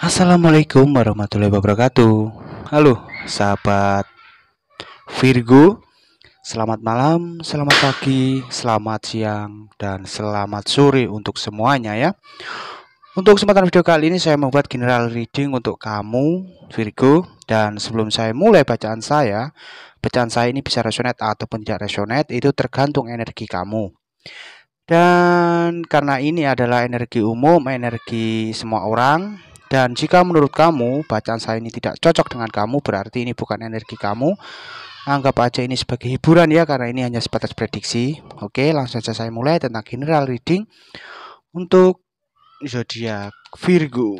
Assalamualaikum warahmatullahi wabarakatuh. Halo sahabat Virgo, selamat malam, selamat pagi, selamat siang, dan selamat sore untuk semuanya ya. Untuk kesempatan video kali ini saya membuat general reading untuk kamu Virgo dan sebelum saya mulai bacaan saya, bacaan saya ini bisa resonate ataupun tidak resonate itu tergantung energi kamu. Dan karena ini adalah energi umum, energi semua orang, dan jika menurut kamu bacaan saya ini tidak cocok dengan kamu, berarti ini bukan energi kamu. Anggap aja ini sebagai hiburan ya, karena ini hanya sebatas prediksi. Oke, langsung saja saya mulai tentang general reading untuk zodiak Virgo.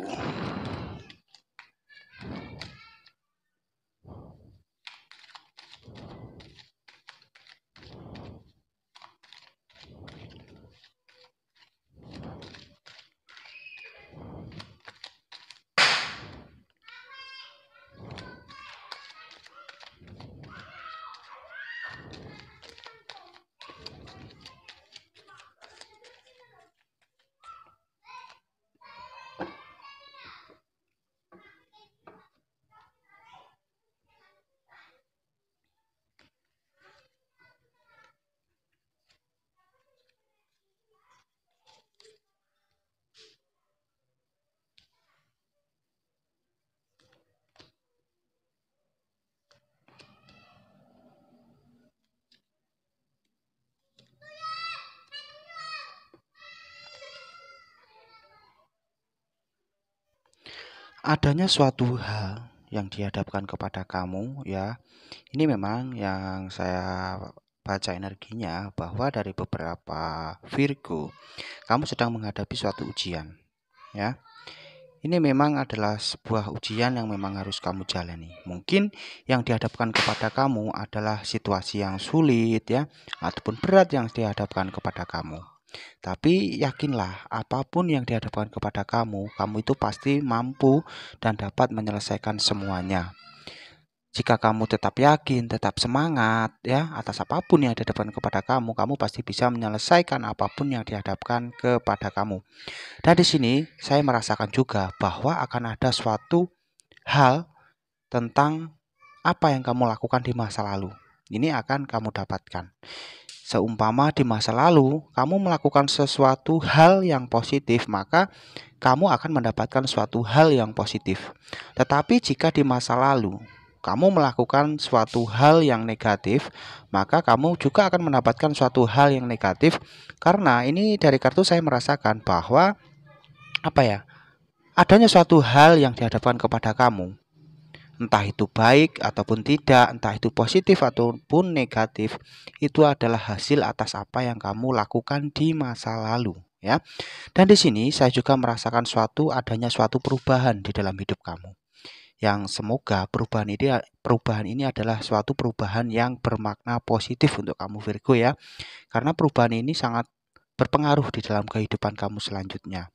adanya suatu hal yang dihadapkan kepada kamu ya. Ini memang yang saya baca energinya bahwa dari beberapa Virgo kamu sedang menghadapi suatu ujian ya. Ini memang adalah sebuah ujian yang memang harus kamu jalani. Mungkin yang dihadapkan kepada kamu adalah situasi yang sulit ya ataupun berat yang dihadapkan kepada kamu. Tapi yakinlah, apapun yang dihadapkan kepada kamu, kamu itu pasti mampu dan dapat menyelesaikan semuanya. Jika kamu tetap yakin, tetap semangat ya atas apapun yang dihadapkan kepada kamu, kamu pasti bisa menyelesaikan apapun yang dihadapkan kepada kamu. Dan di sini saya merasakan juga bahwa akan ada suatu hal tentang apa yang kamu lakukan di masa lalu. Ini akan kamu dapatkan. Seumpama di masa lalu kamu melakukan sesuatu hal yang positif, maka kamu akan mendapatkan suatu hal yang positif. Tetapi jika di masa lalu kamu melakukan suatu hal yang negatif, maka kamu juga akan mendapatkan suatu hal yang negatif karena ini dari kartu saya merasakan bahwa apa ya? Adanya suatu hal yang dihadapkan kepada kamu entah itu baik ataupun tidak, entah itu positif ataupun negatif, itu adalah hasil atas apa yang kamu lakukan di masa lalu, ya. Dan di sini saya juga merasakan suatu adanya suatu perubahan di dalam hidup kamu. Yang semoga perubahan ini perubahan ini adalah suatu perubahan yang bermakna positif untuk kamu Virgo ya. Karena perubahan ini sangat berpengaruh di dalam kehidupan kamu selanjutnya.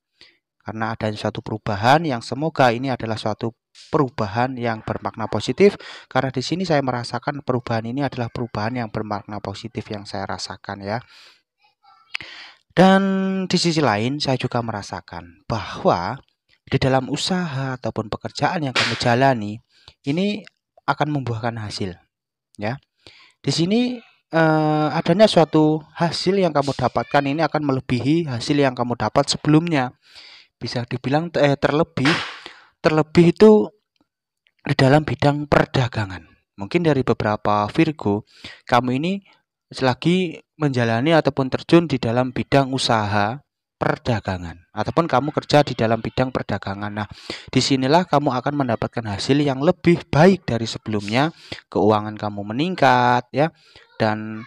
Karena ada suatu perubahan yang semoga ini adalah suatu perubahan yang bermakna positif karena di sini saya merasakan perubahan ini adalah perubahan yang bermakna positif yang saya rasakan ya. Dan di sisi lain saya juga merasakan bahwa di dalam usaha ataupun pekerjaan yang kami jalani ini akan membuahkan hasil ya. Di sini eh, adanya suatu hasil yang kamu dapatkan ini akan melebihi hasil yang kamu dapat sebelumnya. Bisa dibilang eh, terlebih terlebih itu di dalam bidang perdagangan. Mungkin dari beberapa Virgo, kamu ini selagi menjalani ataupun terjun di dalam bidang usaha perdagangan ataupun kamu kerja di dalam bidang perdagangan. Nah, disinilah kamu akan mendapatkan hasil yang lebih baik dari sebelumnya. Keuangan kamu meningkat ya dan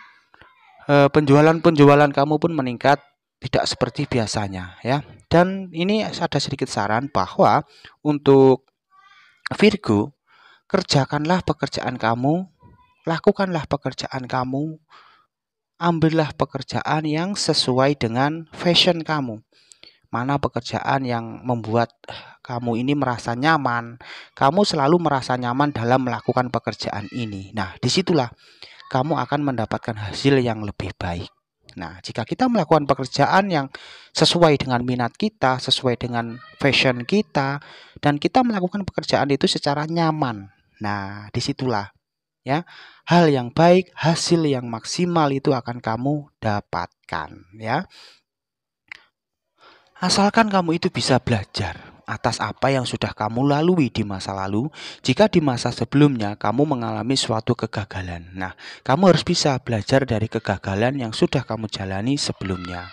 eh, penjualan-penjualan kamu pun meningkat tidak seperti biasanya ya. Dan ini ada sedikit saran bahwa untuk Virgo kerjakanlah pekerjaan kamu, lakukanlah pekerjaan kamu, ambillah pekerjaan yang sesuai dengan fashion kamu. Mana pekerjaan yang membuat kamu ini merasa nyaman, kamu selalu merasa nyaman dalam melakukan pekerjaan ini. Nah, disitulah kamu akan mendapatkan hasil yang lebih baik. Nah, jika kita melakukan pekerjaan yang sesuai dengan minat kita, sesuai dengan fashion kita, dan kita melakukan pekerjaan itu secara nyaman. Nah, disitulah ya hal yang baik, hasil yang maksimal itu akan kamu dapatkan ya. Asalkan kamu itu bisa belajar atas apa yang sudah kamu lalui di masa lalu jika di masa sebelumnya kamu mengalami suatu kegagalan. Nah, kamu harus bisa belajar dari kegagalan yang sudah kamu jalani sebelumnya.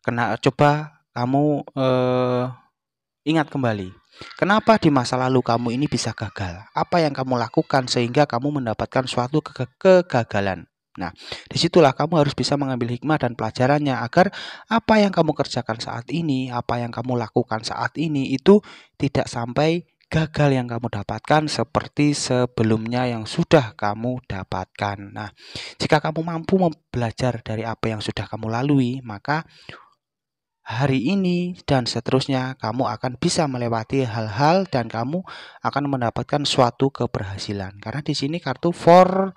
Kena coba kamu eh, ingat kembali. Kenapa di masa lalu kamu ini bisa gagal? Apa yang kamu lakukan sehingga kamu mendapatkan suatu ke kegagalan? Nah, disitulah kamu harus bisa mengambil hikmah dan pelajarannya agar apa yang kamu kerjakan saat ini, apa yang kamu lakukan saat ini itu tidak sampai gagal yang kamu dapatkan seperti sebelumnya yang sudah kamu dapatkan. Nah, jika kamu mampu belajar dari apa yang sudah kamu lalui, maka hari ini dan seterusnya kamu akan bisa melewati hal-hal dan kamu akan mendapatkan suatu keberhasilan. Karena di sini kartu for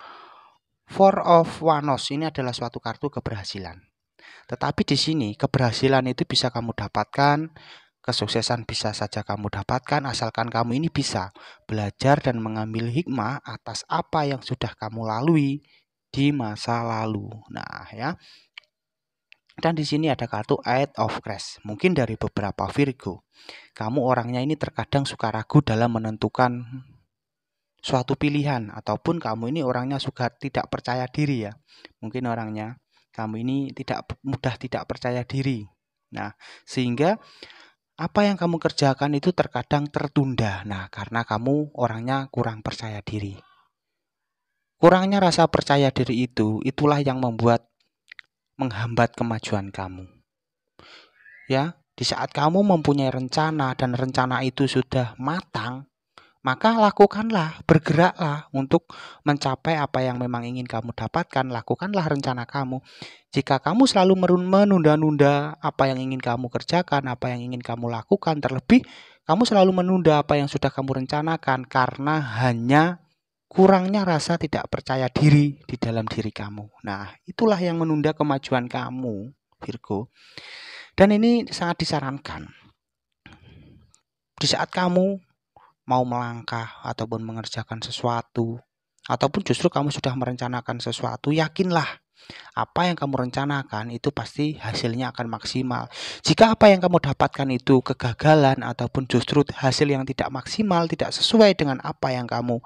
Four of Wanos ini adalah suatu kartu keberhasilan. Tetapi di sini keberhasilan itu bisa kamu dapatkan, kesuksesan bisa saja kamu dapatkan asalkan kamu ini bisa belajar dan mengambil hikmah atas apa yang sudah kamu lalui di masa lalu. Nah, ya. Dan di sini ada kartu Eight of Crest, mungkin dari beberapa Virgo. Kamu orangnya ini terkadang suka ragu dalam menentukan suatu pilihan ataupun kamu ini orangnya suka tidak percaya diri ya. Mungkin orangnya kamu ini tidak mudah tidak percaya diri. Nah, sehingga apa yang kamu kerjakan itu terkadang tertunda. Nah, karena kamu orangnya kurang percaya diri. Kurangnya rasa percaya diri itu itulah yang membuat menghambat kemajuan kamu. Ya, di saat kamu mempunyai rencana dan rencana itu sudah matang, maka lakukanlah, bergeraklah untuk mencapai apa yang memang ingin kamu dapatkan. Lakukanlah rencana kamu. Jika kamu selalu menunda-nunda apa yang ingin kamu kerjakan, apa yang ingin kamu lakukan, terlebih kamu selalu menunda apa yang sudah kamu rencanakan karena hanya kurangnya rasa tidak percaya diri di dalam diri kamu. Nah, itulah yang menunda kemajuan kamu, Virgo. Dan ini sangat disarankan. Di saat kamu mau melangkah ataupun mengerjakan sesuatu ataupun justru kamu sudah merencanakan sesuatu, yakinlah apa yang kamu rencanakan itu pasti hasilnya akan maksimal. Jika apa yang kamu dapatkan itu kegagalan ataupun justru hasil yang tidak maksimal, tidak sesuai dengan apa yang kamu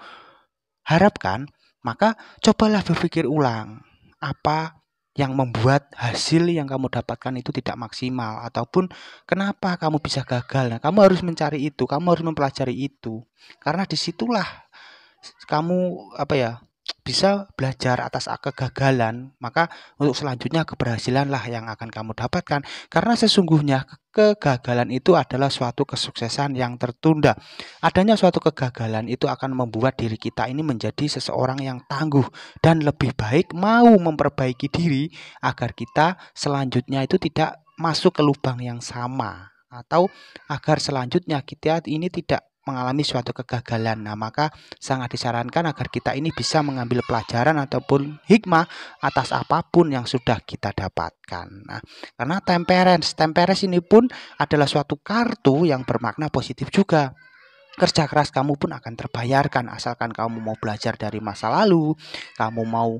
harapkan, maka cobalah berpikir ulang apa yang membuat hasil yang kamu dapatkan itu tidak maksimal ataupun kenapa kamu bisa gagal. Nah, kamu harus mencari itu, kamu harus mempelajari itu. Karena disitulah kamu apa ya bisa belajar atas kegagalan, maka untuk selanjutnya keberhasilanlah yang akan kamu dapatkan. Karena sesungguhnya kegagalan itu adalah suatu kesuksesan yang tertunda. Adanya suatu kegagalan itu akan membuat diri kita ini menjadi seseorang yang tangguh dan lebih baik mau memperbaiki diri agar kita selanjutnya itu tidak masuk ke lubang yang sama atau agar selanjutnya kita ini tidak mengalami suatu kegagalan. Nah, maka sangat disarankan agar kita ini bisa mengambil pelajaran ataupun hikmah atas apapun yang sudah kita dapatkan. Nah, karena temperance, temperance ini pun adalah suatu kartu yang bermakna positif juga kerja keras kamu pun akan terbayarkan asalkan kamu mau belajar dari masa lalu, kamu mau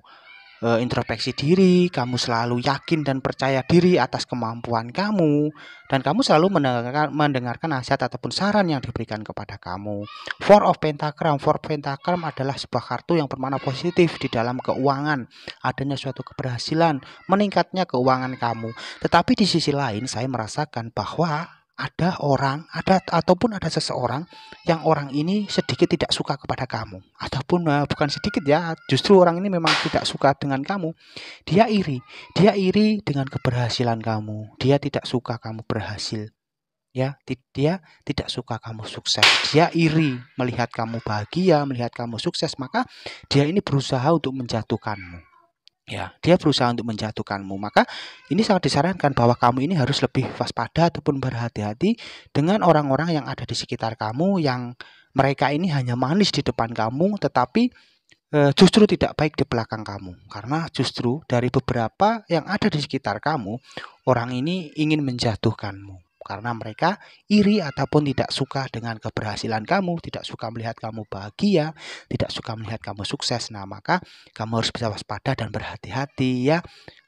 uh, introspeksi diri, kamu selalu yakin dan percaya diri atas kemampuan kamu, dan kamu selalu mendengarkan, mendengarkan nasihat ataupun saran yang diberikan kepada kamu. Four of Pentagram, Four of Pentagram adalah sebuah kartu yang bermakna positif di dalam keuangan, adanya suatu keberhasilan, meningkatnya keuangan kamu. Tetapi di sisi lain, saya merasakan bahwa ada orang, ada ataupun ada seseorang yang orang ini sedikit tidak suka kepada kamu, ataupun uh, bukan sedikit ya, justru orang ini memang tidak suka dengan kamu. Dia iri, dia iri dengan keberhasilan kamu. Dia tidak suka kamu berhasil. Ya, dia tidak suka kamu sukses. Dia iri melihat kamu bahagia, melihat kamu sukses, maka dia ini berusaha untuk menjatuhkanmu ya dia berusaha untuk menjatuhkanmu maka ini sangat disarankan bahwa kamu ini harus lebih waspada ataupun berhati-hati dengan orang-orang yang ada di sekitar kamu yang mereka ini hanya manis di depan kamu tetapi e, justru tidak baik di belakang kamu karena justru dari beberapa yang ada di sekitar kamu orang ini ingin menjatuhkanmu karena mereka iri ataupun tidak suka dengan keberhasilan kamu, tidak suka melihat kamu bahagia, tidak suka melihat kamu sukses. Nah, maka kamu harus bisa waspada dan berhati-hati ya.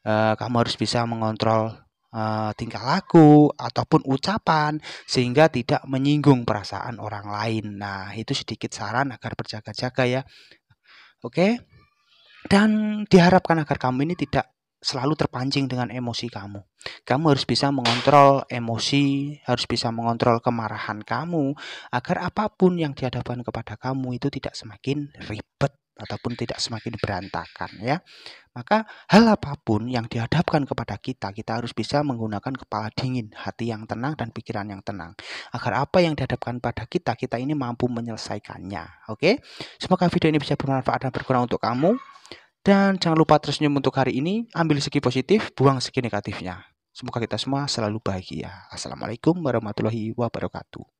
E, kamu harus bisa mengontrol e, tingkah laku ataupun ucapan sehingga tidak menyinggung perasaan orang lain. Nah, itu sedikit saran agar berjaga-jaga ya. Oke. Dan diharapkan agar kamu ini tidak selalu terpancing dengan emosi kamu. Kamu harus bisa mengontrol emosi, harus bisa mengontrol kemarahan kamu agar apapun yang dihadapkan kepada kamu itu tidak semakin ribet ataupun tidak semakin berantakan ya. Maka hal apapun yang dihadapkan kepada kita, kita harus bisa menggunakan kepala dingin, hati yang tenang dan pikiran yang tenang. Agar apa yang dihadapkan pada kita, kita ini mampu menyelesaikannya. Oke. Semoga video ini bisa bermanfaat dan berguna untuk kamu. Dan jangan lupa terus untuk hari ini, ambil segi positif, buang segi negatifnya. Semoga kita semua selalu bahagia. Assalamualaikum warahmatullahi wabarakatuh.